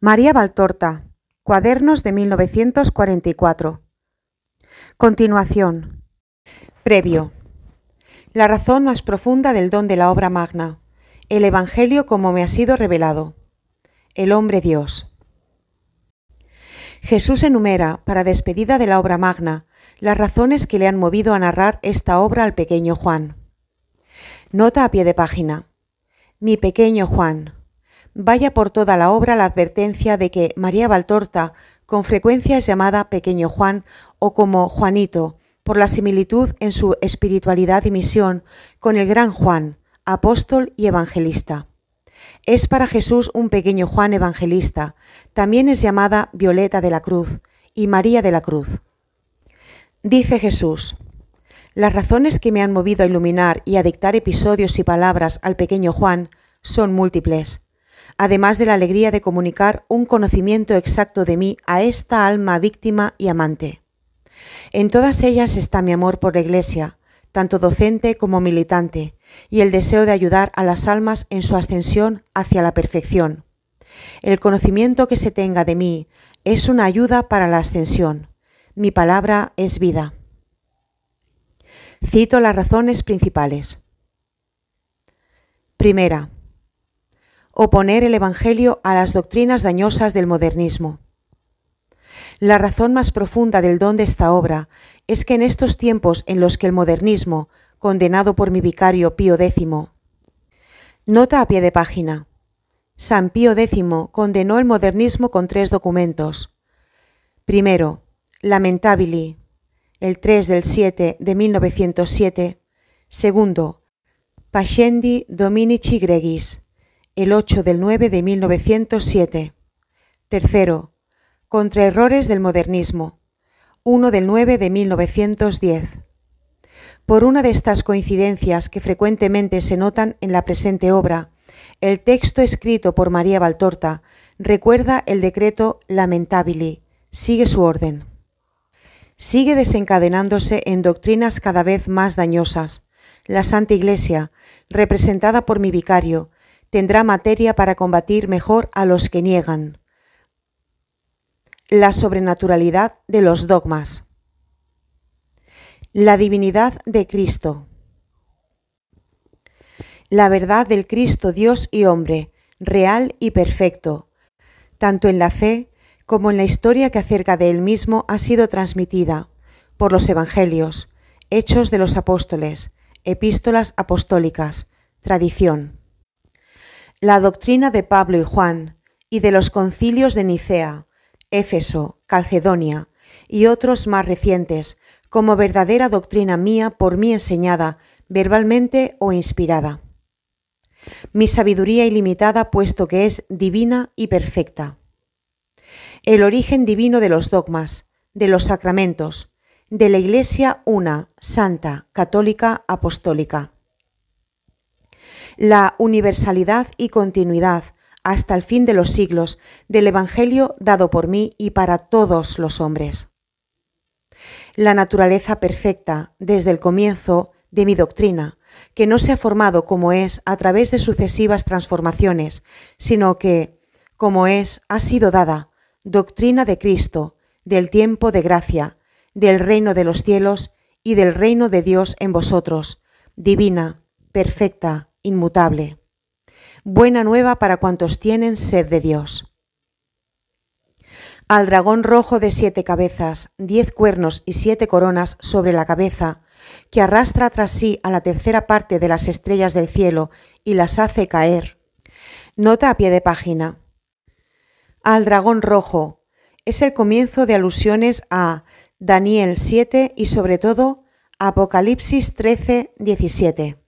María Valtorta, Cuadernos de 1944. Continuación. Previo. La razón más profunda del don de la obra magna. El Evangelio como me ha sido revelado. El hombre Dios. Jesús enumera, para despedida de la obra magna, las razones que le han movido a narrar esta obra al pequeño Juan. Nota a pie de página. Mi pequeño Juan, vaya por toda la obra la advertencia de que María Valtorta con frecuencia es llamada Pequeño Juan o como Juanito, por la similitud en su espiritualidad y misión con el gran Juan, apóstol y evangelista. Es para Jesús un pequeño Juan evangelista, también es llamada Violeta de la Cruz y María de la Cruz. Dice Jesús, las razones que me han movido a iluminar y a dictar episodios y palabras al pequeño Juan son múltiples además de la alegría de comunicar un conocimiento exacto de mí a esta alma víctima y amante. En todas ellas está mi amor por la Iglesia, tanto docente como militante, y el deseo de ayudar a las almas en su ascensión hacia la perfección. El conocimiento que se tenga de mí es una ayuda para la ascensión. Mi palabra es vida. Cito las razones principales. Primera, oponer el Evangelio a las doctrinas dañosas del modernismo. La razón más profunda del don de esta obra es que en estos tiempos en los que el modernismo, condenado por mi vicario Pío X, nota a pie de página. San Pío X condenó el modernismo con tres documentos. Primero, Lamentabili, el 3 del 7 de 1907. Segundo, Pascendi Dominici Gregis, el 8 del 9 de 1907. Tercero, Contra errores del modernismo, 1 del 9 de 1910. Por una de estas coincidencias que frecuentemente se notan en la presente obra, el texto escrito por María Baltorta recuerda el decreto Lamentabili, sigue su orden. Sigue desencadenándose en doctrinas cada vez más dañosas. La Santa Iglesia, representada por mi vicario, tendrá materia para combatir mejor a los que niegan la sobrenaturalidad de los dogmas, la divinidad de Cristo, la verdad del Cristo Dios y hombre, real y perfecto, tanto en la fe como en la historia que acerca de él mismo ha sido transmitida por los Evangelios, Hechos de los Apóstoles, Epístolas Apostólicas, Tradición la doctrina de Pablo y Juan y de los concilios de Nicea, Éfeso, Calcedonia y otros más recientes, como verdadera doctrina mía por mí enseñada, verbalmente o inspirada. Mi sabiduría ilimitada, puesto que es divina y perfecta. El origen divino de los dogmas, de los sacramentos, de la Iglesia una, santa, católica, apostólica la universalidad y continuidad hasta el fin de los siglos del Evangelio dado por mí y para todos los hombres. La naturaleza perfecta desde el comienzo de mi doctrina, que no se ha formado como es a través de sucesivas transformaciones, sino que, como es, ha sido dada, doctrina de Cristo, del tiempo de gracia, del reino de los cielos y del reino de Dios en vosotros, divina, perfecta, inmutable. Buena nueva para cuantos tienen sed de Dios. Al dragón rojo de siete cabezas, diez cuernos y siete coronas sobre la cabeza, que arrastra tras sí a la tercera parte de las estrellas del cielo y las hace caer. Nota a pie de página. Al dragón rojo es el comienzo de alusiones a Daniel 7 y sobre todo Apocalipsis 13, 17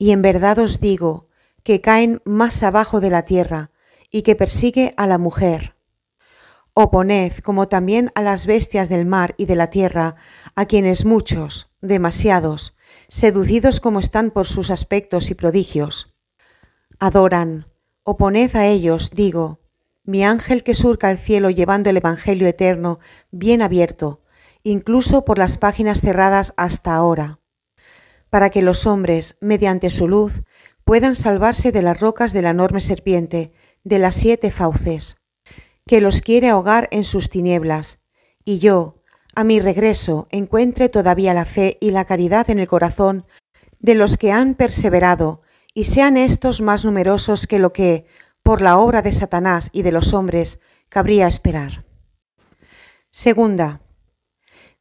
y en verdad os digo, que caen más abajo de la tierra, y que persigue a la mujer. Oponed, como también a las bestias del mar y de la tierra, a quienes muchos, demasiados, seducidos como están por sus aspectos y prodigios. Adoran, oponed a ellos, digo, mi ángel que surca el cielo llevando el Evangelio eterno bien abierto, incluso por las páginas cerradas hasta ahora para que los hombres, mediante su luz, puedan salvarse de las rocas de la enorme serpiente, de las siete fauces, que los quiere ahogar en sus tinieblas, y yo, a mi regreso, encuentre todavía la fe y la caridad en el corazón de los que han perseverado, y sean estos más numerosos que lo que, por la obra de Satanás y de los hombres, cabría esperar. Segunda,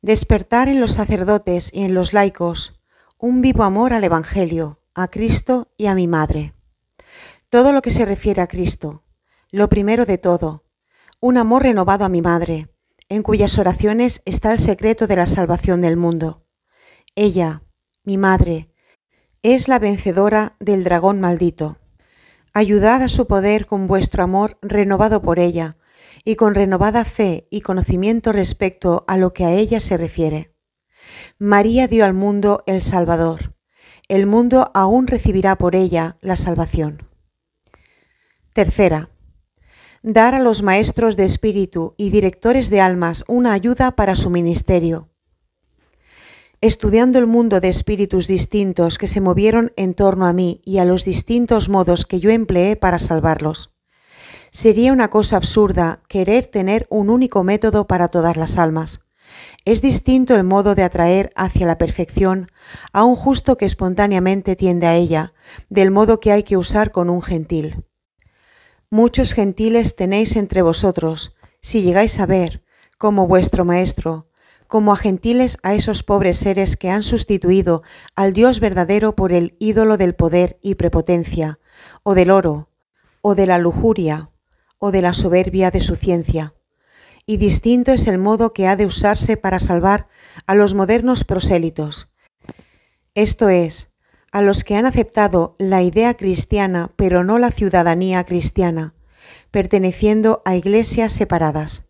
despertar en los sacerdotes y en los laicos un vivo amor al Evangelio, a Cristo y a mi Madre. Todo lo que se refiere a Cristo, lo primero de todo, un amor renovado a mi Madre, en cuyas oraciones está el secreto de la salvación del mundo. Ella, mi Madre, es la vencedora del dragón maldito. Ayudad a su poder con vuestro amor renovado por ella, y con renovada fe y conocimiento respecto a lo que a ella se refiere. María dio al mundo el Salvador. El mundo aún recibirá por ella la salvación. Tercera, dar a los maestros de espíritu y directores de almas una ayuda para su ministerio. Estudiando el mundo de espíritus distintos que se movieron en torno a mí y a los distintos modos que yo empleé para salvarlos. Sería una cosa absurda querer tener un único método para todas las almas. Es distinto el modo de atraer hacia la perfección a un justo que espontáneamente tiende a ella, del modo que hay que usar con un gentil. Muchos gentiles tenéis entre vosotros, si llegáis a ver, como vuestro Maestro, como a gentiles a esos pobres seres que han sustituido al Dios verdadero por el ídolo del poder y prepotencia, o del oro, o de la lujuria, o de la soberbia de su ciencia y distinto es el modo que ha de usarse para salvar a los modernos prosélitos. Esto es, a los que han aceptado la idea cristiana pero no la ciudadanía cristiana, perteneciendo a iglesias separadas.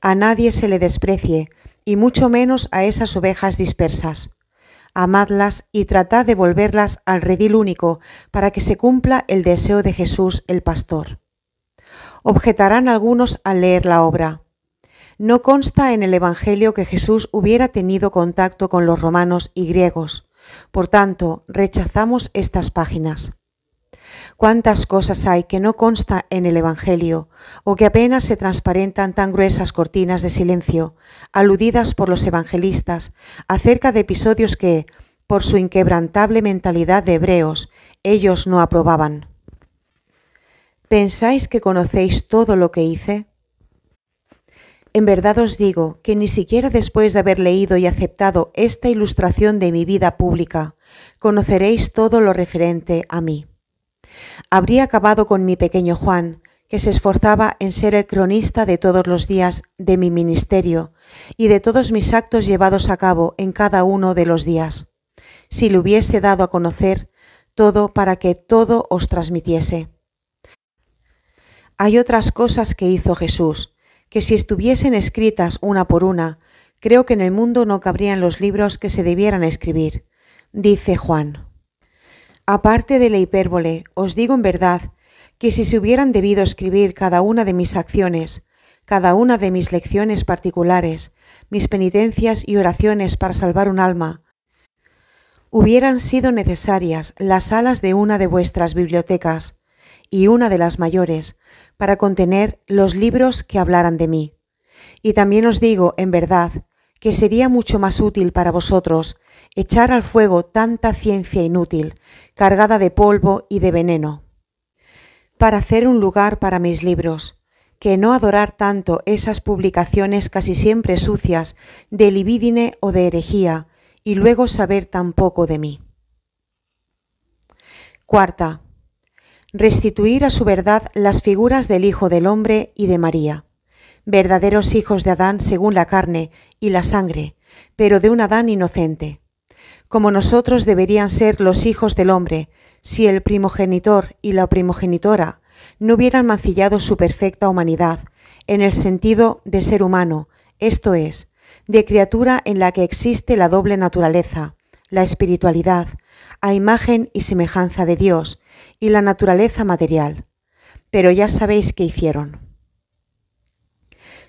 A nadie se le desprecie, y mucho menos a esas ovejas dispersas. Amadlas y tratad de volverlas al redil único para que se cumpla el deseo de Jesús el pastor. Objetarán algunos al leer la obra. No consta en el Evangelio que Jesús hubiera tenido contacto con los romanos y griegos. Por tanto, rechazamos estas páginas. ¿Cuántas cosas hay que no consta en el Evangelio o que apenas se transparentan tan gruesas cortinas de silencio, aludidas por los evangelistas, acerca de episodios que, por su inquebrantable mentalidad de hebreos, ellos no aprobaban? ¿Pensáis que conocéis todo lo que hice? En verdad os digo que ni siquiera después de haber leído y aceptado esta ilustración de mi vida pública, conoceréis todo lo referente a mí. Habría acabado con mi pequeño Juan, que se esforzaba en ser el cronista de todos los días de mi ministerio y de todos mis actos llevados a cabo en cada uno de los días, si le hubiese dado a conocer todo para que todo os transmitiese. Hay otras cosas que hizo Jesús, que si estuviesen escritas una por una, creo que en el mundo no cabrían los libros que se debieran escribir, dice Juan. Aparte de la hipérbole, os digo en verdad que si se hubieran debido escribir cada una de mis acciones, cada una de mis lecciones particulares, mis penitencias y oraciones para salvar un alma, hubieran sido necesarias las alas de una de vuestras bibliotecas, y una de las mayores, para contener los libros que hablaran de mí. Y también os digo, en verdad, que sería mucho más útil para vosotros echar al fuego tanta ciencia inútil, cargada de polvo y de veneno, para hacer un lugar para mis libros, que no adorar tanto esas publicaciones casi siempre sucias de libidine o de herejía, y luego saber tan poco de mí. Cuarta, restituir a su verdad las figuras del Hijo del Hombre y de María, verdaderos hijos de Adán según la carne y la sangre, pero de un Adán inocente, como nosotros deberían ser los hijos del hombre, si el primogenitor y la primogenitora no hubieran mancillado su perfecta humanidad, en el sentido de ser humano, esto es, de criatura en la que existe la doble naturaleza, la espiritualidad, a imagen y semejanza de Dios, y la naturaleza material, pero ya sabéis qué hicieron.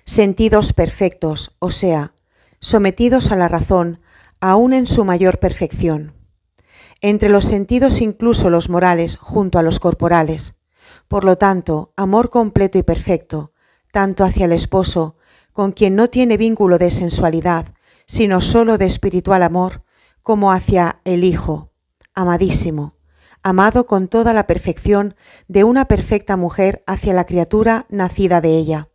Sentidos perfectos, o sea, sometidos a la razón, aún en su mayor perfección. Entre los sentidos incluso los morales junto a los corporales. Por lo tanto, amor completo y perfecto, tanto hacia el esposo, con quien no tiene vínculo de sensualidad, sino solo de espiritual amor, como hacia el Hijo, amadísimo, amado con toda la perfección de una perfecta mujer hacia la criatura nacida de ella.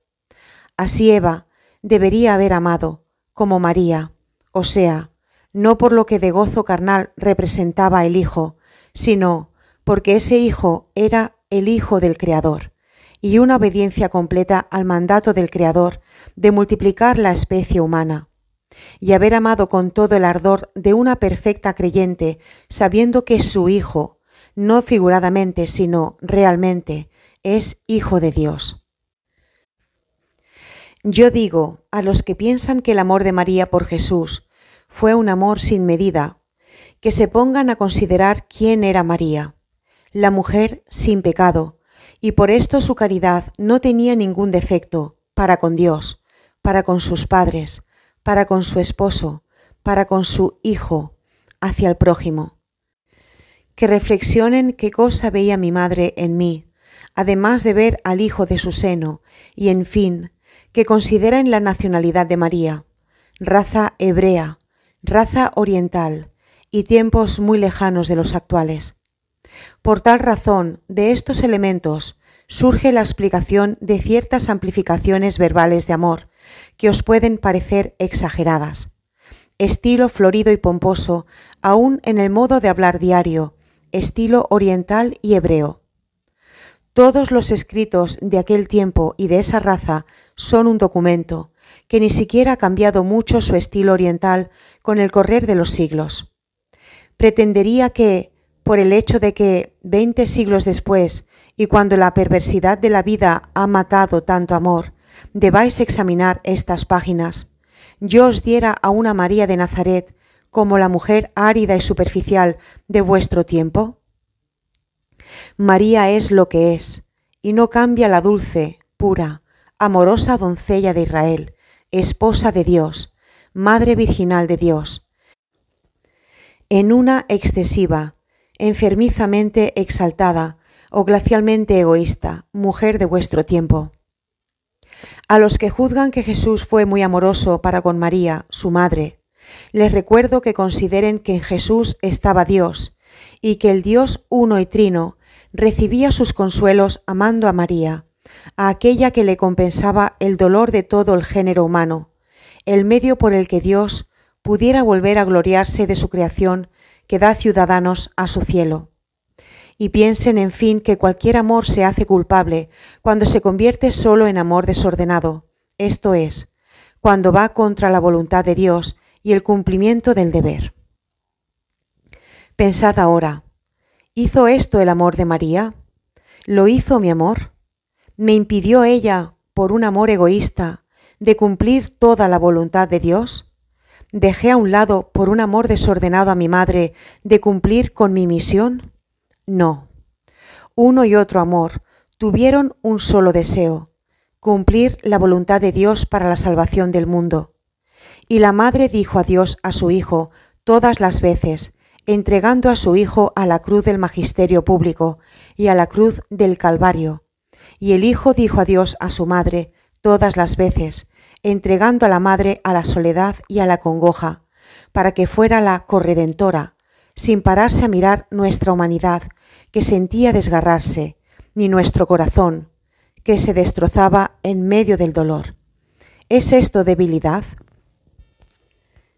Así Eva debería haber amado, como María, o sea, no por lo que de gozo carnal representaba el Hijo, sino porque ese Hijo era el Hijo del Creador, y una obediencia completa al mandato del Creador de multiplicar la especie humana y haber amado con todo el ardor de una perfecta creyente, sabiendo que su Hijo, no figuradamente, sino realmente, es hijo de Dios. Yo digo a los que piensan que el amor de María por Jesús fue un amor sin medida, que se pongan a considerar quién era María, la mujer sin pecado, y por esto su caridad no tenía ningún defecto para con Dios, para con sus padres, para con su esposo, para con su hijo, hacia el prójimo que reflexionen qué cosa veía mi madre en mí, además de ver al hijo de su seno, y en fin, que consideren la nacionalidad de María, raza hebrea, raza oriental, y tiempos muy lejanos de los actuales. Por tal razón, de estos elementos surge la explicación de ciertas amplificaciones verbales de amor, que os pueden parecer exageradas. Estilo florido y pomposo, aún en el modo de hablar diario, estilo oriental y hebreo. Todos los escritos de aquel tiempo y de esa raza son un documento que ni siquiera ha cambiado mucho su estilo oriental con el correr de los siglos. Pretendería que, por el hecho de que, veinte siglos después, y cuando la perversidad de la vida ha matado tanto amor, debáis examinar estas páginas, yo os diera a una María de Nazaret como la mujer árida y superficial de vuestro tiempo? María es lo que es, y no cambia la dulce, pura, amorosa doncella de Israel, esposa de Dios, madre virginal de Dios. En una excesiva, enfermizamente exaltada o glacialmente egoísta, mujer de vuestro tiempo. A los que juzgan que Jesús fue muy amoroso para con María, su madre, les recuerdo que consideren que en Jesús estaba Dios y que el Dios uno y trino recibía sus consuelos amando a María, a aquella que le compensaba el dolor de todo el género humano, el medio por el que Dios pudiera volver a gloriarse de su creación que da ciudadanos a su cielo. Y piensen, en fin, que cualquier amor se hace culpable cuando se convierte solo en amor desordenado, esto es, cuando va contra la voluntad de Dios y el cumplimiento del deber. Pensad ahora, ¿hizo esto el amor de María? ¿Lo hizo mi amor? ¿Me impidió ella, por un amor egoísta, de cumplir toda la voluntad de Dios? ¿Dejé a un lado, por un amor desordenado a mi madre, de cumplir con mi misión? No. Uno y otro amor tuvieron un solo deseo, cumplir la voluntad de Dios para la salvación del mundo y la madre dijo adiós a su hijo todas las veces, entregando a su hijo a la cruz del magisterio público y a la cruz del Calvario. Y el hijo dijo adiós a su madre todas las veces, entregando a la madre a la soledad y a la congoja, para que fuera la corredentora, sin pararse a mirar nuestra humanidad, que sentía desgarrarse, ni nuestro corazón, que se destrozaba en medio del dolor. ¿Es esto debilidad?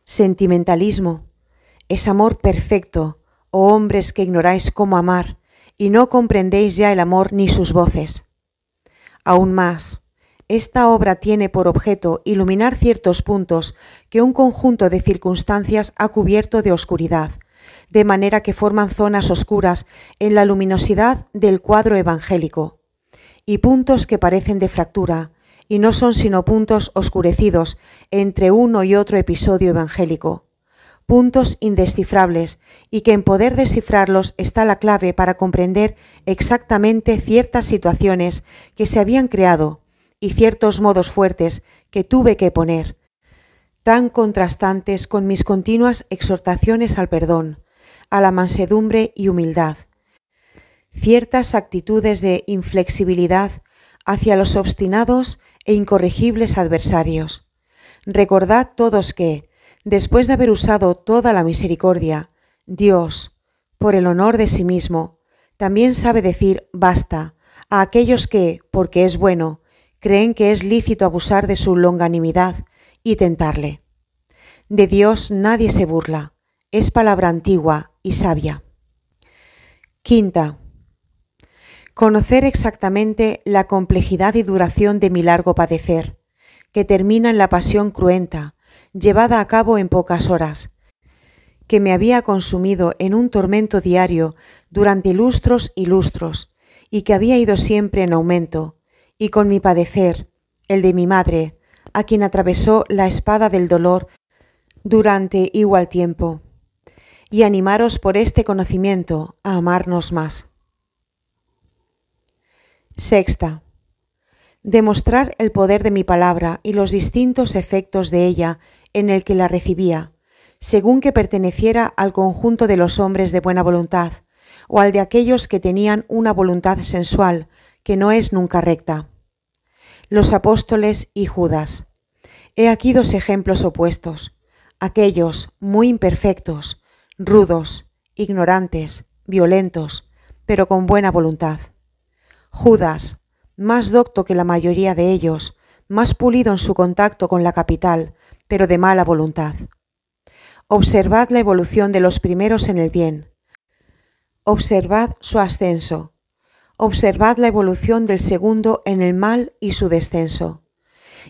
Sentimentalismo es amor perfecto, oh hombres que ignoráis cómo amar y no comprendéis ya el amor ni sus voces. Aún más, esta obra tiene por objeto iluminar ciertos puntos que un conjunto de circunstancias ha cubierto de oscuridad, de manera que forman zonas oscuras en la luminosidad del cuadro evangélico, y puntos que parecen de fractura, y no son sino puntos oscurecidos entre uno y otro episodio evangélico, puntos indescifrables, y que en poder descifrarlos está la clave para comprender exactamente ciertas situaciones que se habían creado y ciertos modos fuertes que tuve que poner, tan contrastantes con mis continuas exhortaciones al perdón, a la mansedumbre y humildad, ciertas actitudes de inflexibilidad hacia los obstinados e incorregibles adversarios. Recordad todos que, después de haber usado toda la misericordia, Dios, por el honor de sí mismo, también sabe decir basta a aquellos que, porque es bueno, creen que es lícito abusar de su longanimidad y tentarle. De Dios nadie se burla, es palabra antigua y sabia. Quinta, conocer exactamente la complejidad y duración de mi largo padecer, que termina en la pasión cruenta, llevada a cabo en pocas horas, que me había consumido en un tormento diario durante lustros y lustros, y que había ido siempre en aumento, y con mi padecer, el de mi madre, a quien atravesó la espada del dolor durante igual tiempo, y animaros por este conocimiento a amarnos más. Sexta. Demostrar el poder de mi palabra y los distintos efectos de ella en el que la recibía, según que perteneciera al conjunto de los hombres de buena voluntad, o al de aquellos que tenían una voluntad sensual, que no es nunca recta. Los apóstoles y Judas. He aquí dos ejemplos opuestos, aquellos muy imperfectos, rudos, ignorantes, violentos, pero con buena voluntad Judas, más docto que la mayoría de ellos, más pulido en su contacto con la capital, pero de mala voluntad. Observad la evolución de los primeros en el bien. Observad su ascenso. Observad la evolución del segundo en el mal y su descenso.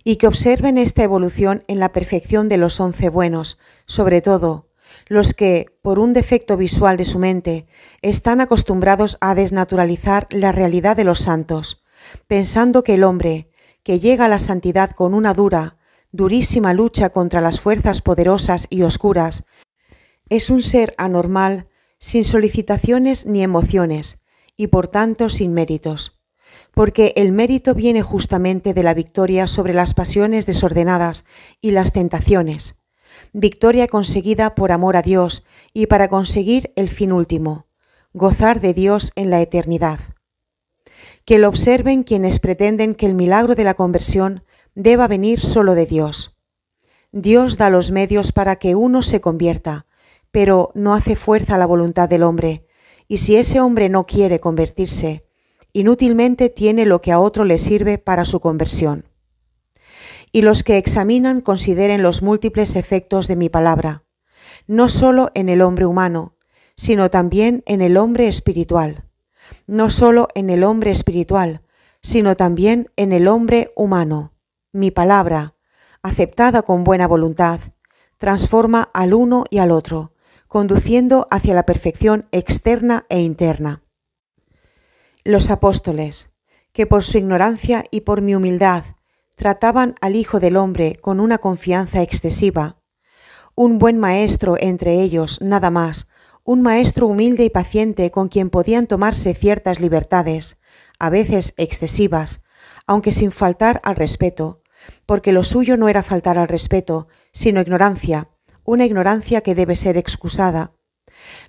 Y que observen esta evolución en la perfección de los once buenos, sobre todo, los que, por un defecto visual de su mente, están acostumbrados a desnaturalizar la realidad de los santos, pensando que el hombre, que llega a la santidad con una dura, durísima lucha contra las fuerzas poderosas y oscuras, es un ser anormal, sin solicitaciones ni emociones, y por tanto sin méritos porque el mérito viene justamente de la victoria sobre las pasiones desordenadas y las tentaciones victoria conseguida por amor a Dios y para conseguir el fin último, gozar de Dios en la eternidad. Que lo observen quienes pretenden que el milagro de la conversión deba venir solo de Dios. Dios da los medios para que uno se convierta, pero no hace fuerza la voluntad del hombre, y si ese hombre no quiere convertirse, inútilmente tiene lo que a otro le sirve para su conversión y los que examinan consideren los múltiples efectos de mi palabra, no sólo en el hombre humano, sino también en el hombre espiritual, no sólo en el hombre espiritual, sino también en el hombre humano. Mi palabra, aceptada con buena voluntad, transforma al uno y al otro, conduciendo hacia la perfección externa e interna. Los apóstoles, que por su ignorancia y por mi humildad trataban al Hijo del Hombre con una confianza excesiva. Un buen maestro entre ellos, nada más, un maestro humilde y paciente con quien podían tomarse ciertas libertades, a veces excesivas, aunque sin faltar al respeto, porque lo suyo no era faltar al respeto, sino ignorancia, una ignorancia que debe ser excusada.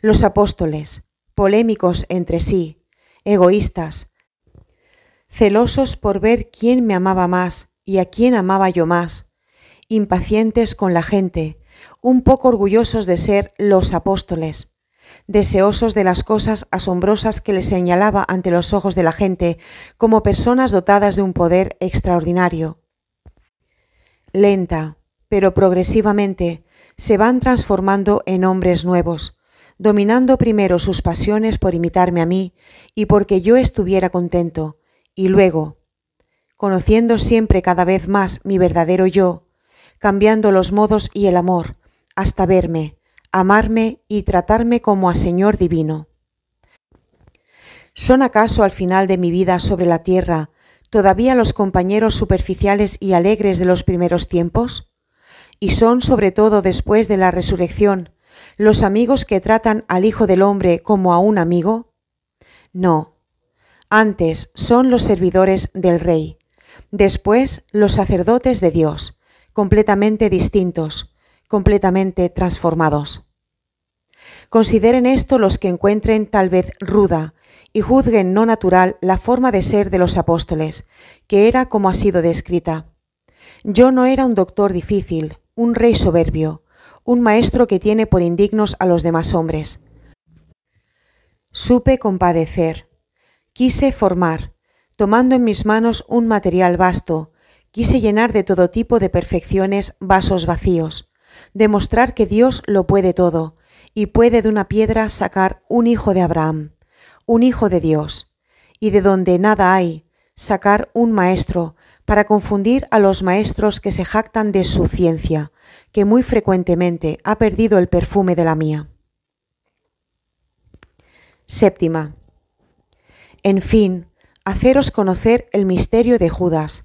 Los apóstoles, polémicos entre sí, egoístas, celosos por ver quién me amaba más y a quién amaba yo más, impacientes con la gente, un poco orgullosos de ser los apóstoles, deseosos de las cosas asombrosas que les señalaba ante los ojos de la gente como personas dotadas de un poder extraordinario. Lenta, pero progresivamente, se van transformando en hombres nuevos, dominando primero sus pasiones por imitarme a mí y porque yo estuviera contento, y luego, conociendo siempre cada vez más mi verdadero yo, cambiando los modos y el amor, hasta verme, amarme y tratarme como a Señor Divino. ¿Son acaso al final de mi vida sobre la tierra todavía los compañeros superficiales y alegres de los primeros tiempos? Y son sobre todo después de la resurrección los amigos que tratan al Hijo del Hombre como a un amigo? No, antes son los servidores del Rey, Después, los sacerdotes de Dios, completamente distintos, completamente transformados. Consideren esto los que encuentren tal vez ruda y juzguen no natural la forma de ser de los apóstoles, que era como ha sido descrita. Yo no era un doctor difícil, un rey soberbio, un maestro que tiene por indignos a los demás hombres. Supe compadecer, quise formar, Tomando en mis manos un material vasto, quise llenar de todo tipo de perfecciones vasos vacíos, demostrar que Dios lo puede todo, y puede de una piedra sacar un hijo de Abraham, un hijo de Dios, y de donde nada hay, sacar un maestro, para confundir a los maestros que se jactan de su ciencia, que muy frecuentemente ha perdido el perfume de la mía. Séptima. En fin, haceros conocer el misterio de Judas,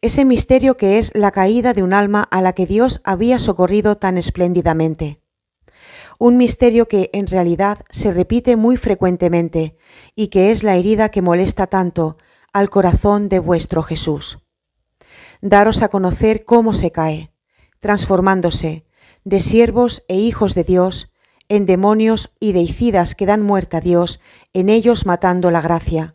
ese misterio que es la caída de un alma a la que Dios había socorrido tan espléndidamente. Un misterio que en realidad se repite muy frecuentemente y que es la herida que molesta tanto al corazón de vuestro Jesús. Daros a conocer cómo se cae, transformándose de siervos e hijos de Dios en demonios y deicidas que dan muerte a Dios, en ellos matando la gracia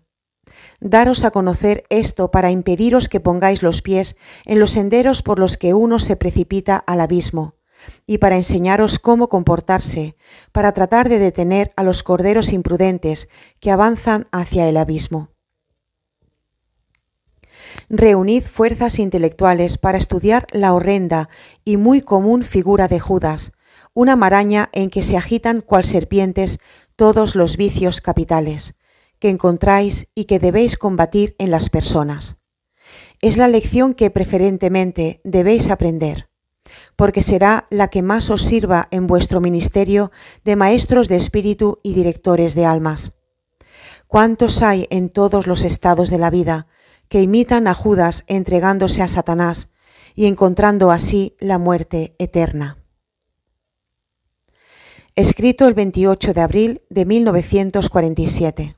daros a conocer esto para impediros que pongáis los pies en los senderos por los que uno se precipita al abismo, y para enseñaros cómo comportarse, para tratar de detener a los corderos imprudentes que avanzan hacia el abismo. Reunid fuerzas intelectuales para estudiar la horrenda y muy común figura de Judas, una maraña en que se agitan cual serpientes todos los vicios capitales que encontráis y que debéis combatir en las personas. Es la lección que preferentemente debéis aprender, porque será la que más os sirva en vuestro ministerio de maestros de espíritu y directores de almas. ¿Cuántos hay en todos los estados de la vida que imitan a Judas entregándose a Satanás y encontrando así la muerte eterna? Escrito el 28 de abril de 1947.